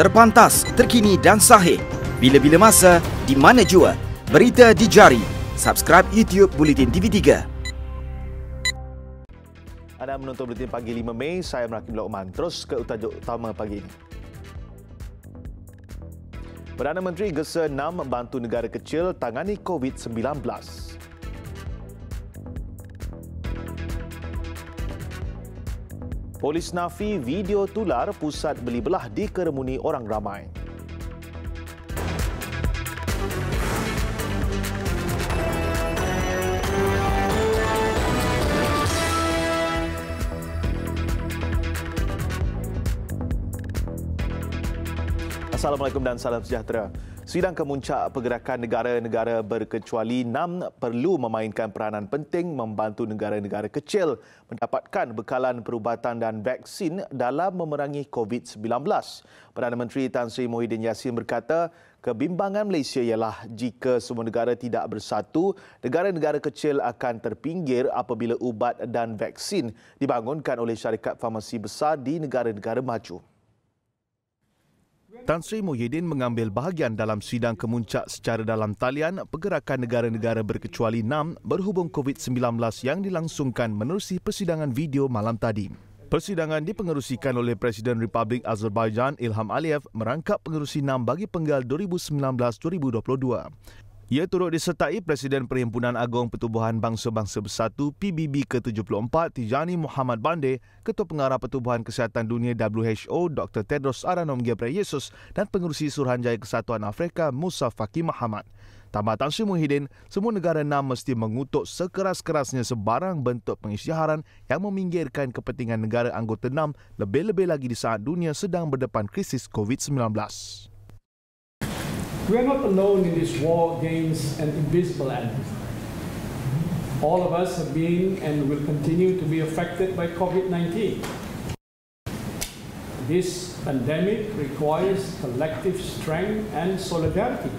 Terpantas, terkini dan sahih. Bila-bila masa, di mana jua. Berita dijari. Subscribe YouTube Bulletin TV3. Anda menonton Bulletin Pagi 5 Mei. Saya Merakim Lokman. Terus ke utajuk utama pagi ini. Perdana Menteri Gesa 6 membantu negara kecil tangani COVID-19. Polis nafi video tular pusat beli belah dikeremuni orang ramai. Assalamualaikum dan salam sejahtera. Sidang kemuncak pergerakan negara-negara berkecuali NAM perlu memainkan peranan penting membantu negara-negara kecil mendapatkan bekalan perubatan dan vaksin dalam memerangi COVID-19. Perdana Menteri Tan Sri Muhyiddin Yassin berkata, kebimbangan Malaysia ialah jika semua negara tidak bersatu, negara-negara kecil akan terpinggir apabila ubat dan vaksin dibangunkan oleh syarikat farmasi besar di negara-negara maju. Tan Sri Muhyiddin mengambil bahagian dalam sidang kemuncak secara dalam talian Pergerakan Negara-Negara Berkecuali enam berhubung COVID-19 yang dilangsungkan menerusi persidangan video malam tadi. Persidangan dipengerusikan oleh Presiden Republik Azerbaijan Ilham Aliyev merangkap pengerusi enam bagi penggal 2019-2022. Ia turut disertai Presiden Perhimpunan Agong Pertubuhan Bangsa-Bangsa Bersatu PBB ke-74 Tijani Muhammad Bande, Ketua Pengarah Pertubuhan Kesihatan Dunia WHO Dr. Tedros Adhanom Ghebreyesus dan Pengurusi Suruhanjaya Kesatuan Afrika Musa Faki Muhammad. Tambah Tan Sri Muhyiddin, semua negara enam mesti mengutuk sekeras-kerasnya sebarang bentuk pengisytiharan yang meminggirkan kepentingan negara anggota enam lebih-lebih lagi di saat dunia sedang berdepan krisis COVID-19. We are not alone in this war against an invisible enemy. All of us have been and will continue to be affected by COVID-19. This pandemic requires collective strength and solidarity,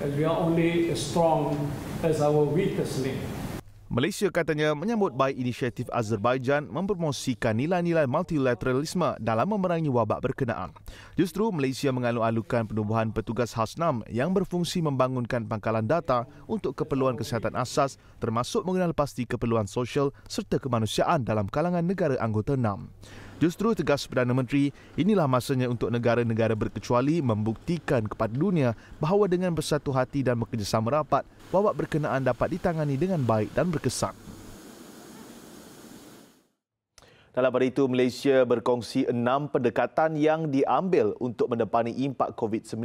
as we are only as strong as our weakest link. Malaysia katanya menyambut baik inisiatif Azerbaijan mempromosikan nilai-nilai multilateralisme dalam memerangi wabak berkenaan. Justru Malaysia mengalu-alukan penubuhan petugas Hasnam yang berfungsi membangunkan pangkalan data untuk keperluan kesihatan asas termasuk mengenal pasti keperluan sosial serta kemanusiaan dalam kalangan negara anggota 6. Justru tegas Perdana Menteri, inilah masanya untuk negara-negara berkecuali membuktikan kepada dunia bahawa dengan bersatu hati dan bekerjasama rapat, wabak berkenaan dapat ditangani dengan baik dan berkesan. Dalam hari itu, Malaysia berkongsi enam pendekatan yang diambil untuk mendepani impak COVID-19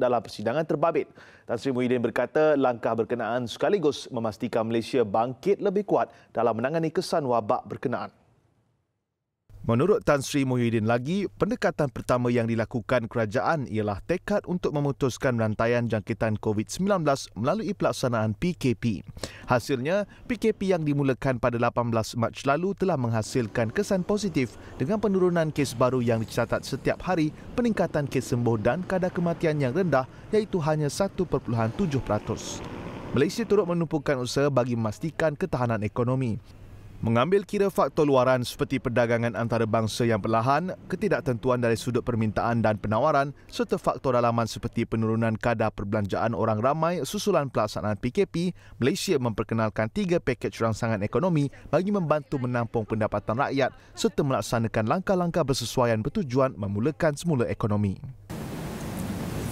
dalam persidangan terbabit. Tan Sri Muhyiddin berkata langkah berkenaan sekaligus memastikan Malaysia bangkit lebih kuat dalam menangani kesan wabak berkenaan. Menurut Tan Sri Muhyiddin lagi, pendekatan pertama yang dilakukan kerajaan ialah tekad untuk memutuskan rantaian jangkitan COVID-19 melalui pelaksanaan PKP. Hasilnya, PKP yang dimulakan pada 18 Mac lalu telah menghasilkan kesan positif dengan penurunan kes baru yang dicatat setiap hari, peningkatan kes sembuh dan kadar kematian yang rendah iaitu hanya 1.7%. Malaysia turut menumpukan usaha bagi memastikan ketahanan ekonomi. Mengambil kira faktor luaran seperti perdagangan antarabangsa yang perlahan, ketidaktentuan dari sudut permintaan dan penawaran serta faktor dalaman seperti penurunan kadar perbelanjaan orang ramai susulan pelaksanaan PKP, Malaysia memperkenalkan tiga paket rangsangan ekonomi bagi membantu menampung pendapatan rakyat serta melaksanakan langkah-langkah bersesuaian bertujuan memulakan semula ekonomi.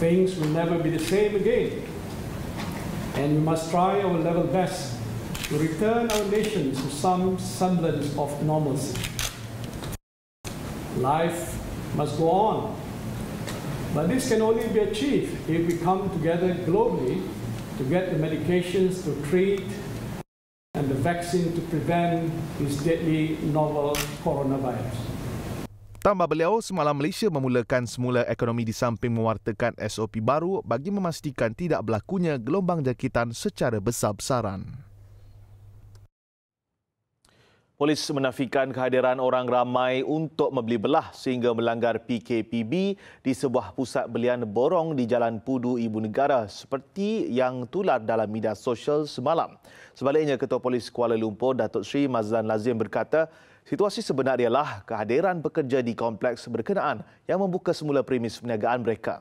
Things will never be the same again. And we must try our level best to return our nation to some semblance of normalcy. Life must go on, but this can only be achieved if we come together globally to get the medications to treat and the vaccine to prevent this deadly novel coronavirus. Tambah beliau, semalam Malaysia memulakan semula ekonomi di samping mewartakan SOP baru bagi memastikan tidak berlakunya gelombang jangkitan secara besar-besaran. Polis menafikan kehadiran orang ramai untuk membeli belah sehingga melanggar PKPB di sebuah pusat belian borong di Jalan Pudu Ibu Negara seperti yang tular dalam media sosial semalam. Sebaliknya, Ketua Polis Kuala Lumpur, Datuk Sri Mazlan Lazim berkata, situasi sebenarnya adalah kehadiran pekerja di kompleks berkenaan yang membuka semula premis perniagaan mereka.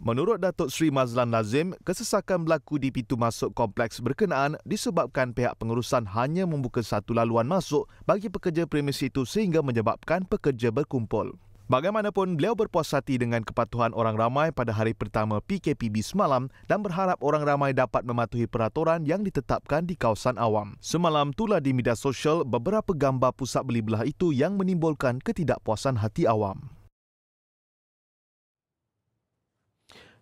Menurut Datuk Sri Mazlan Lazim, kesesakan berlaku di pintu masuk kompleks berkenaan disebabkan pihak pengurusan hanya membuka satu laluan masuk bagi pekerja premis itu sehingga menyebabkan pekerja berkumpul. Bagaimanapun, beliau berpuas hati dengan kepatuhan orang ramai pada hari pertama PKPB semalam dan berharap orang ramai dapat mematuhi peraturan yang ditetapkan di kawasan awam. Semalam, tulah di media sosial beberapa gambar pusat beli belah itu yang menimbulkan ketidakpuasan hati awam.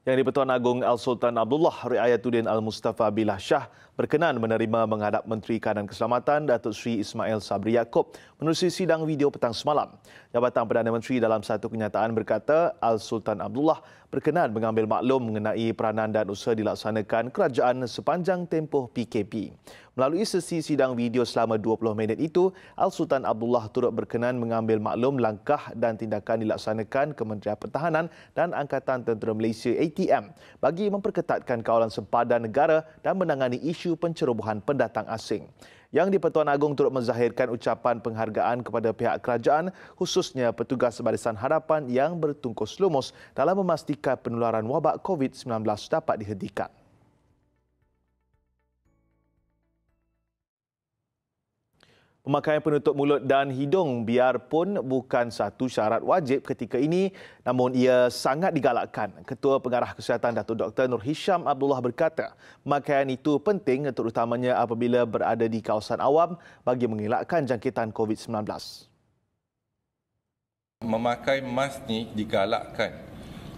yang di-Pertuan Agong Al-Sultan Abdullah Riayatuddin Al-Mustafa Billah Shah berkenan menerima menghadap Menteri Kanan Keselamatan Datuk Sri Ismail Sabri Yaakob menerusi sidang video petang semalam. Jabatan Perdana Menteri dalam satu kenyataan berkata Al Sultan Abdullah berkenan mengambil maklum mengenai peranan dan usaha dilaksanakan kerajaan sepanjang tempoh PKP. Melalui sesi sidang video selama 20 minit itu, Al Sultan Abdullah turut berkenan mengambil maklum langkah dan tindakan dilaksanakan Kementerian Pertahanan dan Angkatan Tentera Malaysia ATM bagi memperketatkan kawalan sempadan negara dan menangani isu isu pencerobohan pendatang asing. Yang di-Pertuan Agong turut menzahirkan ucapan penghargaan kepada pihak kerajaan khususnya petugas barisan harapan yang bertungkus lumus dalam memastikan penularan wabak COVID-19 dapat dihentikan. Pemakaian penutup mulut dan hidung biarpun bukan satu syarat wajib ketika ini namun ia sangat digalakkan. Ketua Pengarah Kesihatan Datuk Dr. Nur Hisham Abdullah berkata, pemakaian itu penting terutamanya apabila berada di kawasan awam bagi mengelakkan jangkitan COVID-19. Memakai mask ni digalakkan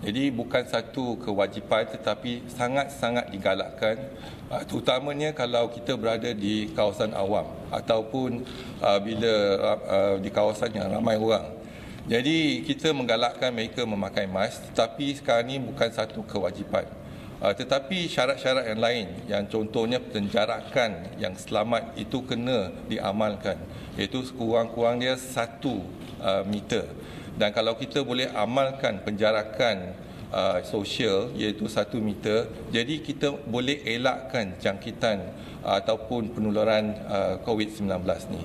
jadi bukan satu kewajipan tetapi sangat-sangat digalakkan ah, terutamanya kalau kita berada di kawasan awam ataupun ah, bila ah, di kawasan yang ramai orang. Jadi kita menggalakkan mereka memakai mask tetapi sekarang ini bukan satu kewajipan. tetapi syarat-syarat yang lain yang contohnya penjarakan yang selamat itu kena diamalkan iaitu sekurang dia satu meter dan kalau kita boleh amalkan penjarakan uh, sosial iaitu satu meter jadi kita boleh elakkan jangkitan uh, ataupun penularan uh, COVID-19 ni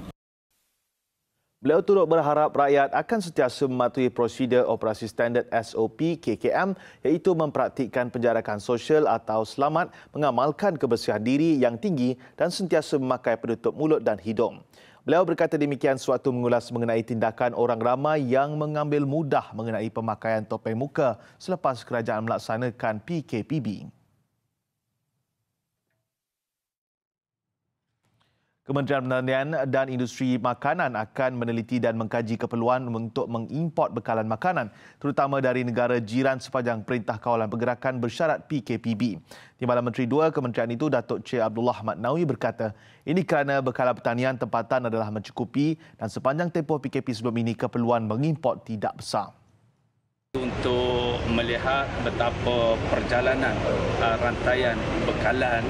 Beliau turut berharap rakyat akan sentiasa mematuhi prosedur operasi standard SOP KKM iaitu mempraktikkan penjarakan sosial atau selamat mengamalkan kebersihan diri yang tinggi dan sentiasa memakai penutup mulut dan hidung. Beliau berkata demikian suatu mengulas mengenai tindakan orang ramai yang mengambil mudah mengenai pemakaian topeng muka selepas kerajaan melaksanakan PKPB. Kementerian Pertanian dan Industri Makanan akan meneliti dan mengkaji keperluan untuk mengimport bekalan makanan terutama dari negara jiran sepanjang Perintah Kawalan Pergerakan bersyarat PKPB. Timbalan Menteri Dua Kementerian itu Datuk Cik Abdullah Ahmad Nawi berkata, ini kerana bekalan pertanian tempatan adalah mencukupi dan sepanjang tempoh PKP sebelum ini keperluan mengimport tidak besar. Untuk melihat betapa perjalanan uh, rantaian bekalan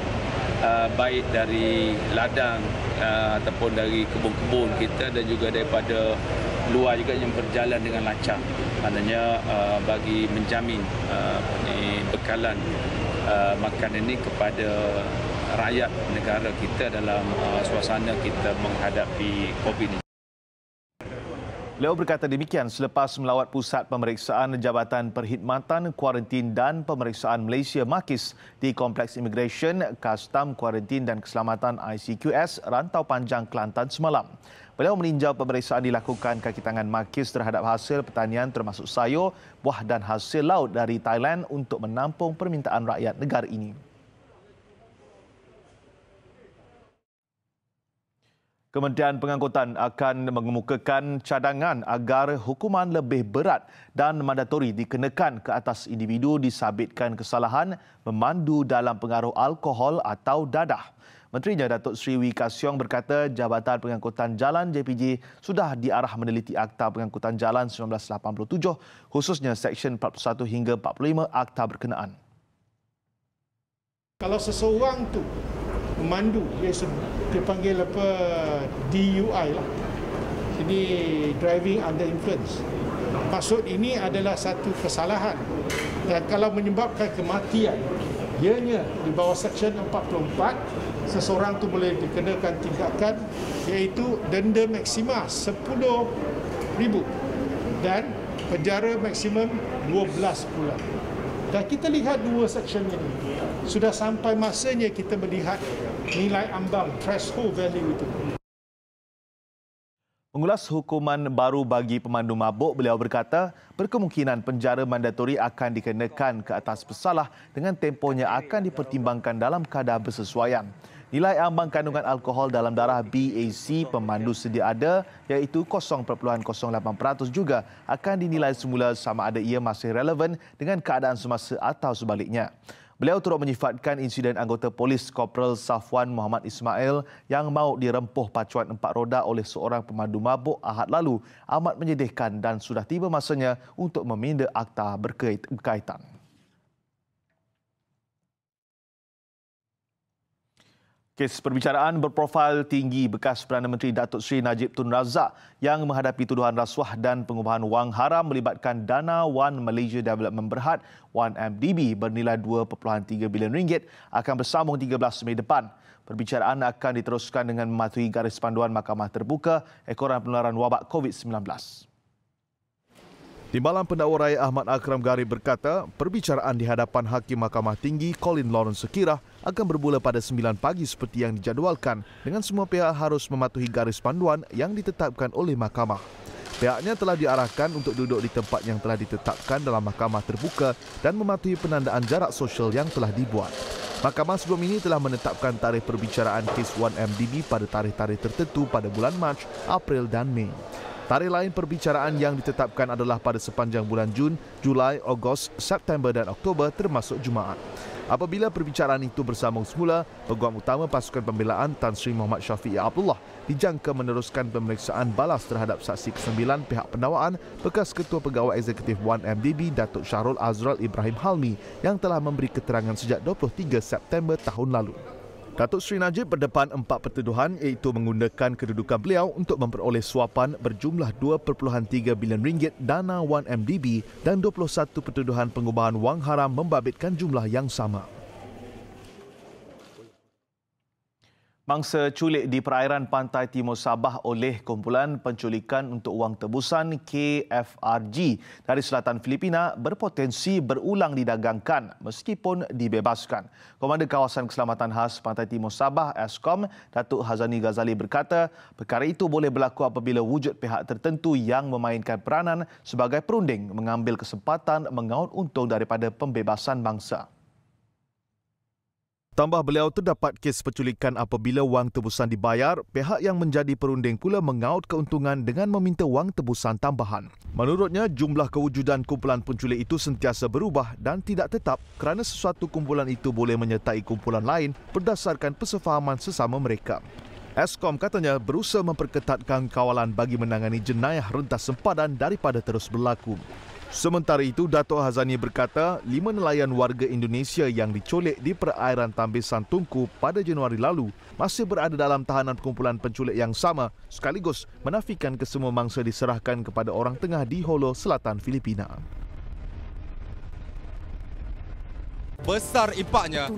uh, baik dari ladang Eh, ataupun dari kebun-kebun kita dan juga daripada luar juga yang berjalan dengan lancar. Maknanya eh, bagi menjamin eh, bekalan makan ini kepada rakyat negara kita dalam suasana kita menghadapi COVID ini. Leo berkata demikian selepas melawat pusat pemeriksaan Jabatan Perkhidmatan Kuarantin dan Pemeriksaan Malaysia Makis di Kompleks Immigration, Kastam Kuarantin dan Keselamatan ICQS Rantau Panjang Kelantan semalam. Beliau meninjau pemeriksaan dilakukan kaki tangan Makis terhadap hasil pertanian termasuk sayur, buah dan hasil laut dari Thailand untuk menampung permintaan rakyat negara ini. Kementerian Pengangkutan akan mengemukakan cadangan agar hukuman lebih berat dan mandatori dikenakan ke atas individu disabitkan kesalahan memandu dalam pengaruh alkohol atau dadah. Menterinya Datuk Sri Wika Siong berkata Jabatan Pengangkutan Jalan JPJ sudah diarah meneliti Akta Pengangkutan Jalan 1987 khususnya Seksyen 41 hingga 45 Akta berkenaan. Kalau seseorang tu mandu dia dipanggil apa DUI lah ini driving under influence maksud ini adalah satu kesalahan dan kalau menyebabkan kematian ianya di bawah section 44 seseorang tu boleh dikenakan tindakan iaitu denda maksima 10 ribu dan penjara maksimum 12 bulan dan kita lihat dua section ini sudah sampai masanya kita melihat nilai ambang threshold value itu. Mengulas hukuman baru bagi pemandu mabuk, beliau berkata berkemungkinan penjara mandatori akan dikenakan ke atas pesalah dengan tempohnya akan dipertimbangkan dalam kadar bersesuaian. Nilai ambang kandungan alkohol dalam darah BAC pemandu sedia ada iaitu 0.08% juga akan dinilai semula sama ada ia masih relevan dengan keadaan semasa atau sebaliknya. Beliau turut menyifatkan insiden anggota polis Korporal Safwan Muhammad Ismail yang mahu dirempuh pacuan empat roda oleh seorang pemandu mabuk Ahad lalu amat menyedihkan dan sudah tiba masanya untuk meminda akta berkaitan. Kes perbicaraan berprofil tinggi bekas Perdana Menteri Datuk Seri Najib Tun Razak yang menghadapi tuduhan rasuah dan pengubahan wang haram melibatkan dana One Malaysia Development Berhad 1MDB bernilai 2.3 bilion ringgit akan bersambung 13 Mei depan. Perbicaraan akan diteruskan dengan mematuhi garis panduan Mahkamah Terbuka ekoran penularan wabak COVID-19. Timbalan pendakwa raya Ahmad Akram Gari berkata, perbicaraan di hadapan Hakim Mahkamah Tinggi Colin Lawrence Sekira akan bermula pada 9 pagi seperti yang dijadualkan dengan semua pihak harus mematuhi garis panduan yang ditetapkan oleh mahkamah. Pihaknya telah diarahkan untuk duduk di tempat yang telah ditetapkan dalam mahkamah terbuka dan mematuhi penandaan jarak sosial yang telah dibuat. Mahkamah sebelum ini telah menetapkan tarikh perbicaraan kes 1MDB pada tarikh-tarikh tertentu pada bulan Mac, April dan Mei. Tarikh lain perbicaraan yang ditetapkan adalah pada sepanjang bulan Jun, Julai, Ogos, September dan Oktober termasuk Jumaat. Apabila perbicaraan itu bersambung semula, peguam utama pasukan pembelaan Tan Sri Muhammad Syafiq Abdullah dijangka meneruskan pemeriksaan balas terhadap saksi ke-9 pihak pendawaan bekas Ketua Pegawai Eksekutif 1MDB Datuk Syarul Azral Ibrahim Halmi yang telah memberi keterangan sejak 23 September tahun lalu. Datuk Seri Najib berdepan empat pertuduhan iaitu menggunakan kedudukan beliau untuk memperoleh suapan berjumlah 2.3 bilion ringgit dana 1MDB dan 21 pertuduhan pengubahan wang haram membabitkan jumlah yang sama. Mangsa culik di perairan pantai Timur Sabah oleh kumpulan penculikan untuk wang tebusan KFRG dari selatan Filipina berpotensi berulang didagangkan meskipun dibebaskan. Komander Kawasan Keselamatan Khas Pantai Timur Sabah, ESKOM, Datuk Hazani Ghazali berkata perkara itu boleh berlaku apabila wujud pihak tertentu yang memainkan peranan sebagai perunding mengambil kesempatan mengaut untung daripada pembebasan mangsa. Tambah beliau terdapat kes penculikan apabila wang tebusan dibayar, pihak yang menjadi perunding pula mengaut keuntungan dengan meminta wang tebusan tambahan. Menurutnya, jumlah kewujudan kumpulan penculik itu sentiasa berubah dan tidak tetap kerana sesuatu kumpulan itu boleh menyertai kumpulan lain berdasarkan persefahaman sesama mereka. Eskom katanya berusaha memperketatkan kawalan bagi menangani jenayah rentas sempadan daripada terus berlaku. Sementara itu, Dato' Hazani berkata lima nelayan warga Indonesia yang dicolek di perairan Tambisan Tungku pada Januari lalu masih berada dalam tahanan kumpulan penculik yang sama sekaligus menafikan kesemua mangsa diserahkan kepada orang tengah di Holo Selatan Filipina. Besar impaknya.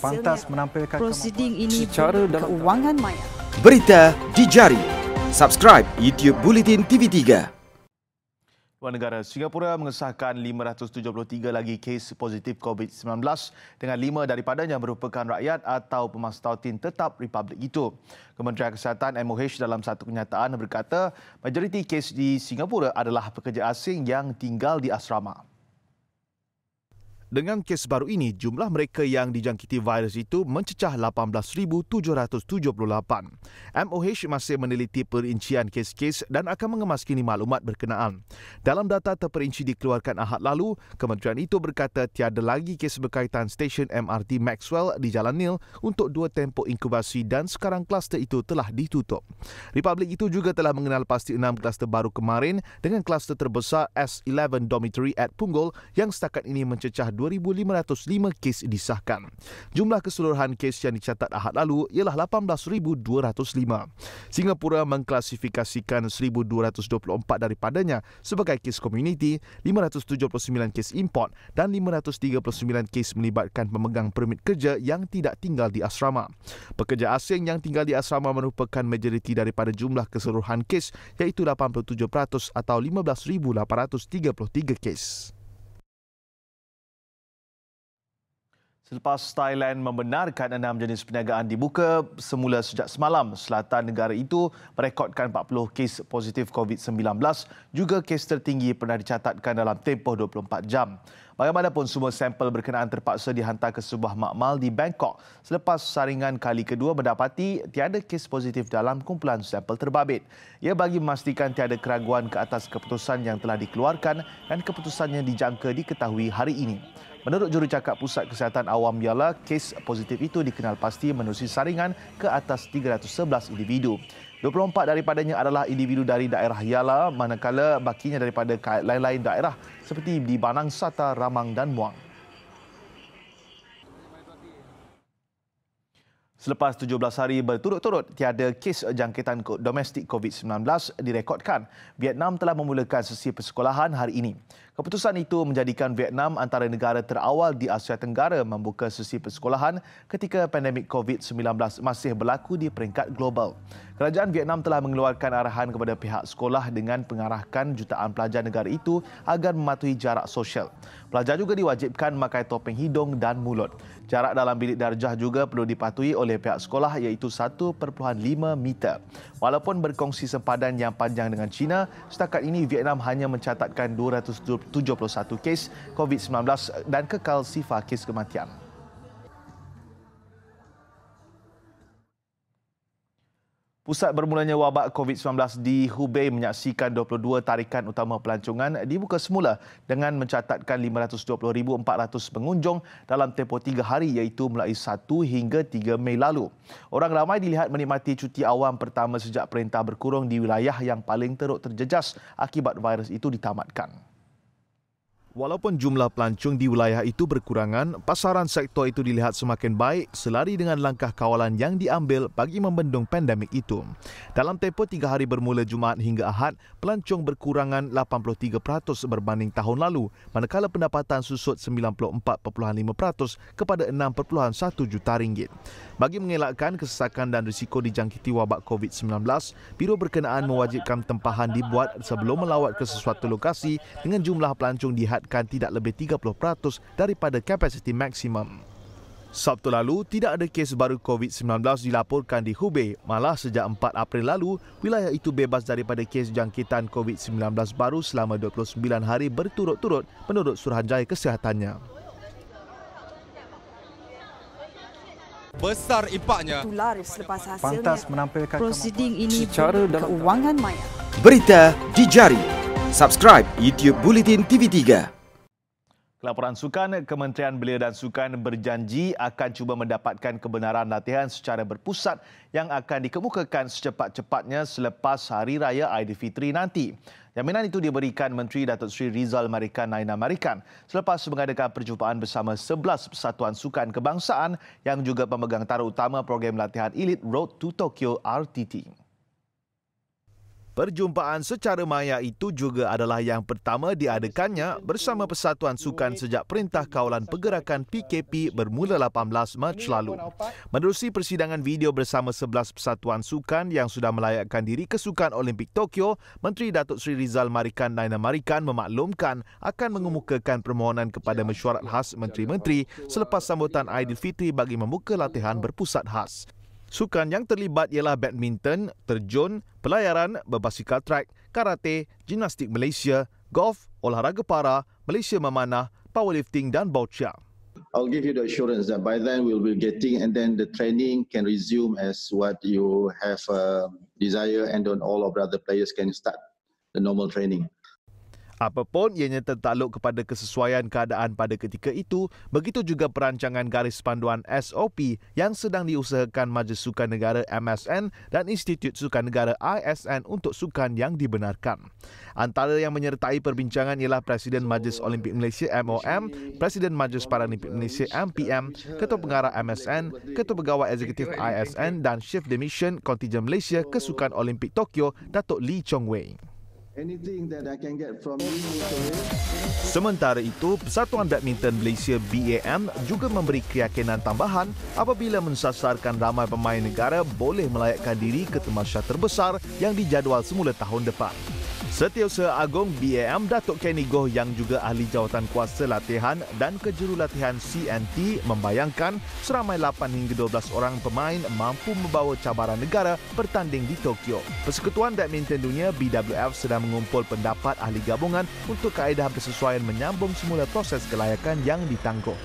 Pantas menampilkan proceeding ini secara dan keuangan maya. Berita di jari. Subscribe YouTube Bulletin TV 3 luar negara. Singapura mengesahkan 573 lagi kes positif COVID-19 dengan lima daripadanya merupakan rakyat atau pemastautin tetap Republik itu. Kementerian Kesihatan MOH dalam satu kenyataan berkata majoriti kes di Singapura adalah pekerja asing yang tinggal di asrama. Dengan kes baru ini, jumlah mereka yang dijangkiti virus itu mencecah 18,778. MOH masih meneliti perincian kes-kes dan akan mengemaskini maklumat berkenaan. Dalam data terperinci dikeluarkan ahad lalu, kementerian itu berkata tiada lagi kes berkaitan stesen MRT Maxwell di Jalan Nil untuk dua tempoh inkubasi dan sekarang kluster itu telah ditutup. Republik itu juga telah mengenal pasti enam kluster baru kemarin dengan kluster terbesar S11 Dormitory at Punggol yang setakat ini mencecah 2,505 kes disahkan. Jumlah keseluruhan kes yang dicatat ahad lalu ialah 18,205. Singapura mengklasifikasikan 1,224 daripadanya sebagai kes komuniti, 579 kes import dan 539 kes melibatkan pemegang permit kerja yang tidak tinggal di asrama. Pekerja asing yang tinggal di asrama merupakan majoriti daripada jumlah keseluruhan kes iaitu 87% atau 15,833 kes. Selepas Thailand membenarkan enam jenis perniagaan dibuka semula sejak semalam, selatan negara itu merekodkan 40 kes positif COVID-19 juga kes tertinggi pernah dicatatkan dalam tempoh 24 jam. Bagaimanapun, semua sampel berkenaan terpaksa dihantar ke sebuah makmal di Bangkok selepas saringan kali kedua mendapati tiada kes positif dalam kumpulan sampel terbabit. Ia bagi memastikan tiada keraguan ke atas keputusan yang telah dikeluarkan dan keputusannya dijangka diketahui hari ini. Menurut jurucakap Pusat Kesihatan Awam Yala, kes positif itu dikenal pasti menerusi saringan ke atas 311 individu. 24 daripadanya adalah individu dari daerah Yala, manakala bakinya daripada lain-lain daerah seperti di Banang Sata, Ramang dan Muang. Selepas 17 hari berturut-turut, tiada kes jangkitan domestik COVID-19 direkodkan. Vietnam telah memulakan sesi persekolahan hari ini. Keputusan itu menjadikan Vietnam antara negara terawal di Asia Tenggara membuka sesi persekolahan ketika pandemik COVID-19 masih berlaku di peringkat global. Kerajaan Vietnam telah mengeluarkan arahan kepada pihak sekolah dengan pengarahkan jutaan pelajar negara itu agar mematuhi jarak sosial. Pelajar juga diwajibkan memakai topeng hidung dan mulut. Jarak dalam bilik darjah juga perlu dipatuhi oleh pihak sekolah iaitu 1.5 meter. Walaupun berkongsi sempadan yang panjang dengan China, setakat ini Vietnam hanya mencatatkan 271 kes COVID-19 dan kekal sifar kes kematian. Pusat bermulanya wabak COVID-19 di Hubei menyaksikan 22 tarikan utama pelancongan dibuka semula dengan mencatatkan 520,400 pengunjung dalam tempoh tiga hari iaitu mulai 1 hingga 3 Mei lalu. Orang ramai dilihat menikmati cuti awam pertama sejak perintah berkurung di wilayah yang paling teruk terjejas akibat virus itu ditamatkan. Walaupun jumlah pelancong di wilayah itu berkurangan, pasaran sektor itu dilihat semakin baik selari dengan langkah kawalan yang diambil bagi membendung pandemik itu. Dalam tempoh tiga hari bermula Jumaat hingga Ahad, pelancong berkurangan 83% berbanding tahun lalu, manakala pendapatan susut 94.5% kepada 6.1 juta ringgit. Bagi mengelakkan kesesakan dan risiko dijangkiti wabak COVID-19, Biro berkenaan mewajibkan tempahan dibuat sebelum melawat ke sesuatu lokasi dengan jumlah pelancong dihad ditempatkan tidak lebih 30% daripada kapasiti maksimum. Sabtu lalu, tidak ada kes baru COVID-19 dilaporkan di Hubei. Malah sejak 4 April lalu, wilayah itu bebas daripada kes jangkitan COVID-19 baru selama 29 hari berturut-turut menurut Suruhanjaya Kesihatannya. Besar impaknya. Pantas menampilkan prosiding ini secara maya. Berita di jari. Subscribe YouTube Bulletin TV3. Laporan Sukan Kementerian Belia dan Sukan berjanji akan cuba mendapatkan kebenaran latihan secara berpusat yang akan dikemukakan secepat-cepatnya selepas Hari Raya Aidilfitri nanti. Jaminan itu diberikan Menteri Datuk Seri Rizal Marikan Naina Marikan selepas mengadakan perjumpaan bersama 11 persatuan sukan kebangsaan yang juga pemegang taruh utama program latihan elit Road to Tokyo RTT. Perjumpaan secara maya itu juga adalah yang pertama diadakannya bersama Persatuan Sukan sejak Perintah Kawalan Pergerakan PKP bermula 18 Mac lalu. Menerusi persidangan video bersama 11 Persatuan Sukan yang sudah melayakkan diri ke Sukan Olimpik Tokyo, Menteri Datuk Seri Rizal Marikan Naina Marikan memaklumkan akan mengemukakan permohonan kepada mesyuarat khas menteri-menteri selepas sambutan Aidilfitri bagi membuka latihan berpusat khas. Sukan yang terlibat ialah badminton, terjun, pelayaran, berbasikal trek, karate, gimnastik Malaysia, golf, olahraga para, Malaysia memanah, powerlifting dan boccia. I'll give you the assurance that by then we'll be getting and then the training can resume as what you have uh, desire and then all of the other players can start the normal training. Apapun ianya tertakluk kepada kesesuaian keadaan pada ketika itu, begitu juga perancangan garis panduan SOP yang sedang diusahakan Majlis Sukan Negara MSN dan Institut Sukan Negara ISN untuk sukan yang dibenarkan. Antara yang menyertai perbincangan ialah Presiden Majlis Olimpik Malaysia MOM, Presiden Majlis Paralimpik Malaysia MPM, Ketua Pengarah MSN, Ketua Pegawai Eksekutif ISN dan Chief de Mission Kontijen Malaysia ke Sukan Olimpik Tokyo, Datuk Lee Chong Wei. Sementara itu, Persatuan Badminton Malaysia BAM juga memberi keyakinan tambahan apabila mensasarkan ramai pemain negara boleh melayakkan diri ke temasya terbesar yang dijadual semula tahun depan. Setiausaha Agong BAM Datuk Kenny Goh yang juga ahli jawatan kuasa latihan dan kejurulatihan CNT membayangkan seramai 8 hingga 12 orang pemain mampu membawa cabaran negara bertanding di Tokyo. Persekutuan Badminton Dunia BWF sedang mengumpul pendapat ahli gabungan untuk kaedah bersesuaian menyambung semula proses kelayakan yang ditangguh.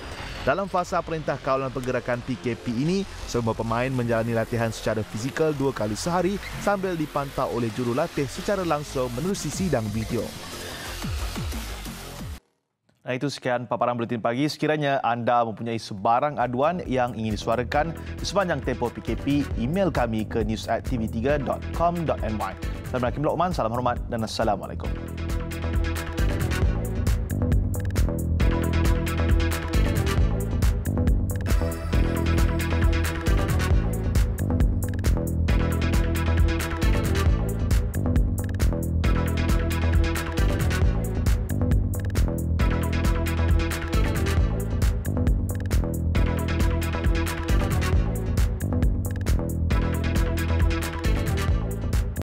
Dalam fasa perintah kawalan pergerakan PKP ini, semua pemain menjalani latihan secara fizikal dua kali sehari sambil dipantau oleh jurulatih secara langsung menerusi sidang video. Nah itu sekian paparan buletin pagi. Sekiranya anda mempunyai sebarang aduan yang ingin disuarakan sepanjang tempoh PKP, email kami ke news@tv3.com.my. Saya Malik Salam hormat dan assalamualaikum.